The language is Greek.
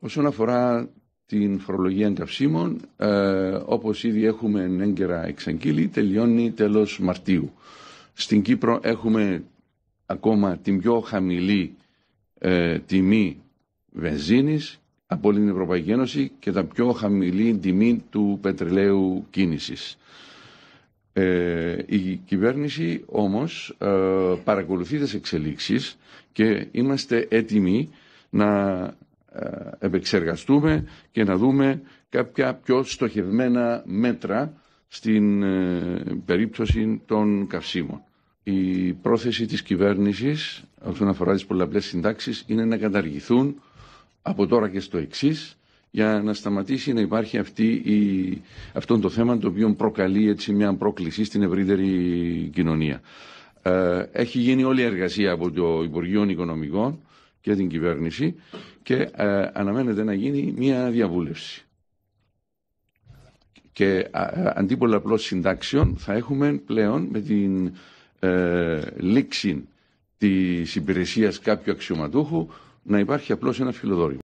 Όσον αφορά την φορολογία καυσίμων, ε, όπως ήδη έχουμε έγκαιρα εξαγγείλει, τελειώνει τέλος Μαρτίου. Στην Κύπρο έχουμε ακόμα την πιο χαμηλή ε, τιμή βενζίνης από όλη την Ευρωπαϊκή Ένωση και τα πιο χαμηλή τιμή του πετρελαίου κίνησης. Ε, η κυβέρνηση όμως ε, παρακολουθεί τις εξελίξεις και είμαστε έτοιμοι να ε, επεξεργαστούμε και να δούμε κάποια πιο στοχευμένα μέτρα στην ε, περίπτωση των καυσίμων. Η πρόθεση της κυβέρνησης όσον αφορά τις πολλαπλές συντάξεις είναι να καταργηθούν από τώρα και στο εξής για να σταματήσει να υπάρχει αυτή η, αυτό το θέμα το οποίο προκαλεί έτσι μια πρόκληση στην ευρύτερη κοινωνία. Ε, έχει γίνει όλη η εργασία από το Υπουργείο Οικονομικών και την κυβέρνηση και ε, αναμένεται να γίνει μια διαβούλευση. Και αντίπολα ε, αντί πολλαπλών συντάξεων θα έχουμε πλέον με την ε, λήξη της υπηρεσίας κάποιου αξιωματούχου να υπάρχει απλώς ένα φιλοδόρημα.